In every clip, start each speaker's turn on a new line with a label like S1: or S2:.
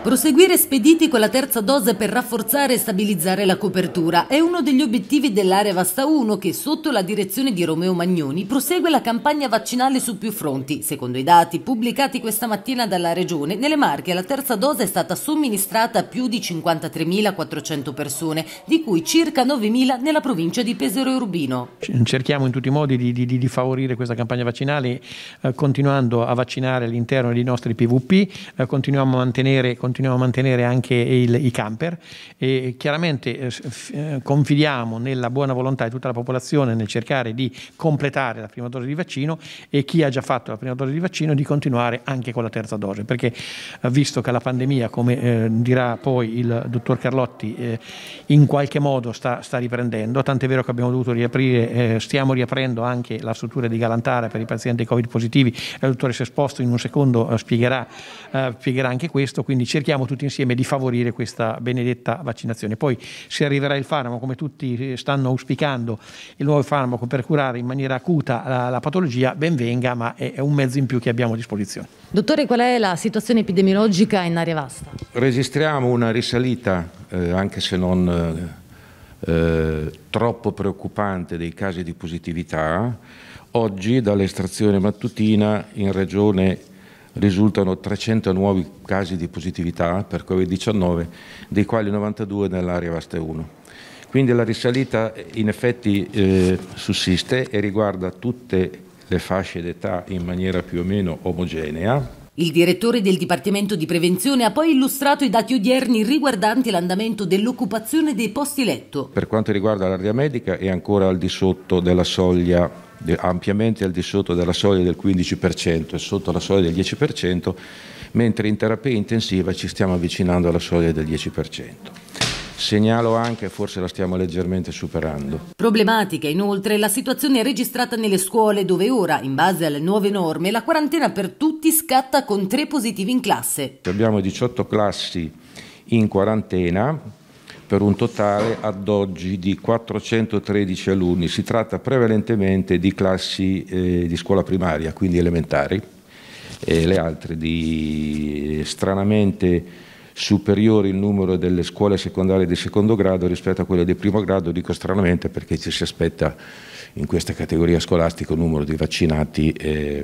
S1: Proseguire spediti con la terza dose per rafforzare e stabilizzare la copertura è uno degli obiettivi dell'area Vasta 1 che sotto la direzione di Romeo Magnoni prosegue la campagna vaccinale su più fronti. Secondo i dati pubblicati questa mattina dalla Regione, nelle Marche la terza dose è stata somministrata a più di 53.400 persone, di cui circa 9.000 nella provincia di Pesero e Urbino.
S2: Cerchiamo in tutti i modi di, di, di favorire questa campagna vaccinale eh, continuando a vaccinare all'interno dei nostri PVP, eh, continuiamo a mantenere Con continuiamo a mantenere anche il, i camper e chiaramente eh, eh, confidiamo nella buona volontà di tutta la popolazione nel cercare di completare la prima dose di vaccino e chi ha già fatto la prima dose di vaccino di continuare anche con la terza dose, perché eh, visto che la pandemia, come eh, dirà poi il dottor Carlotti, eh, in qualche modo sta, sta riprendendo, tant'è vero che abbiamo dovuto riaprire, eh, stiamo riaprendo anche la struttura di Galantara per i pazienti Covid positivi, il dottore si è esposto in un secondo spiegherà, spiegherà anche questo, quindi cerchiamo cerchiamo tutti insieme di favorire questa benedetta vaccinazione. Poi se arriverà il farmaco, come tutti eh, stanno auspicando, il nuovo farmaco per curare in maniera acuta la, la patologia, ben venga, ma è, è, un mezzo in più che abbiamo a disposizione.
S1: Dottore, qual è la situazione epidemiologica in area vasta?
S2: Registriamo una risalita, eh, anche se
S3: non eh, eh troppo preoccupante, dei casi di positività. Oggi dall'estrazione mattutina in regione risultano 300 nuovi casi di positività per Covid-19, dei quali 92 nell'area Vaste 1. Quindi la risalita eh, in effetti eh, sussiste e riguarda tutte le fasce d'età in maniera più o meno omogenea. Il direttore
S1: del Dipartimento di Prevenzione ha poi illustrato i dati odierni riguardanti l'andamento dell'occupazione dei posti letto.
S3: Per quanto riguarda l'area medica è ancora al di sotto della soglia ampiamente al di sotto della soglia del 15% e sotto la soglia del 10%, mentre in terapia intensiva ci stiamo avvicinando alla soglia del 10%. Segnalo anche, forse la stiamo leggermente superando.
S1: Problematica inoltre la situazione registrata nelle scuole dove ora, in base alle nuove norme, la quarantena per tutti scatta con tre positivi in classe.
S3: Abbiamo 18 classi in quarantena, per un totale ad oggi di 413 alunni. Si tratta prevalentemente di classi eh, di scuola primaria, quindi elementari, e le altre di eh, stranamente superiore il numero delle scuole secondarie di secondo grado rispetto a quelle di primo grado, dico stranamente perché ci si aspetta in questa categoria scolastica un numero di vaccinati eh,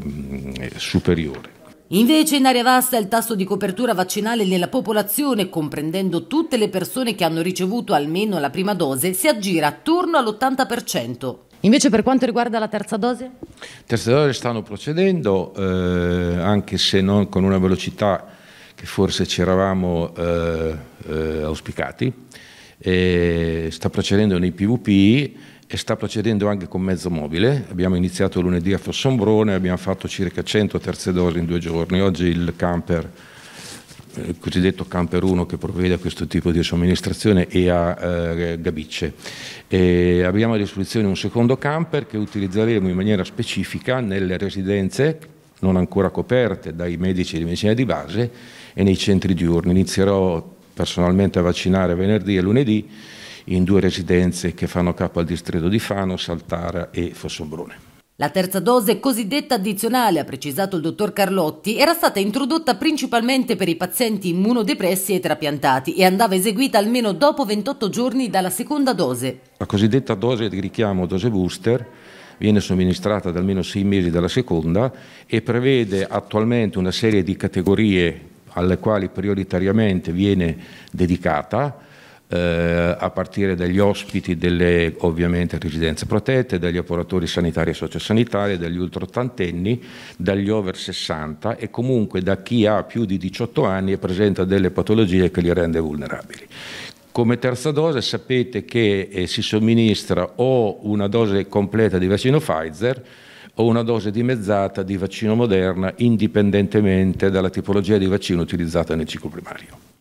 S3: superiore.
S1: Invece in area vasta il tasso di copertura vaccinale nella popolazione, comprendendo tutte le persone che hanno ricevuto almeno la prima dose, si aggira attorno all'80%. Invece per quanto riguarda la terza dose?
S3: Terza dose stanno procedendo, eh, anche se non con una velocità che forse ci eravamo eh, eh, auspicati. sta procedendo nei PVP e sta procedendo anche con mezzo mobile. Abbiamo iniziato lunedì a Fossombrone, abbiamo fatto circa 100 terze dosi in due giorni. Oggi il camper, eh, il cosiddetto camper 1 che provvede a questo tipo di somministrazione è a eh, Gabicce. E abbiamo a disposizione un secondo camper che utilizzeremo in maniera specifica nelle residenze non ancora coperte dai medici di medicina di base e nei centri diurni. Inizierò personalmente a vaccinare venerdì e lunedì in due residenze che fanno capo al distretto di Fano, Saltara e Fossombrone.
S1: La terza dose cosiddetta addizionale, ha precisato il dottor Carlotti, era stata introdotta principalmente per i pazienti immunodepressi e trapiantati e andava eseguita almeno dopo 28 giorni dalla seconda dose.
S3: La cosiddetta dose di richiamo, dose booster, viene somministrata da almeno 6 mesi dalla seconda e prevede attualmente una serie di categorie alle quali prioritariamente viene dedicata eh, a partire dagli ospiti delle ovviamente residenze protette, dagli operatori sanitari e sociosanitari, dagli ultra ottantenni, dagli over 60 e comunque da chi ha più di 18 anni e presenta delle patologie che li rende vulnerabili. Come terza dose sapete che eh, si somministra o una dose completa di vaccino Pfizer o una dose dimezzata di vaccino Moderna indipendentemente dalla tipologia di vaccino utilizzata nel ciclo primario.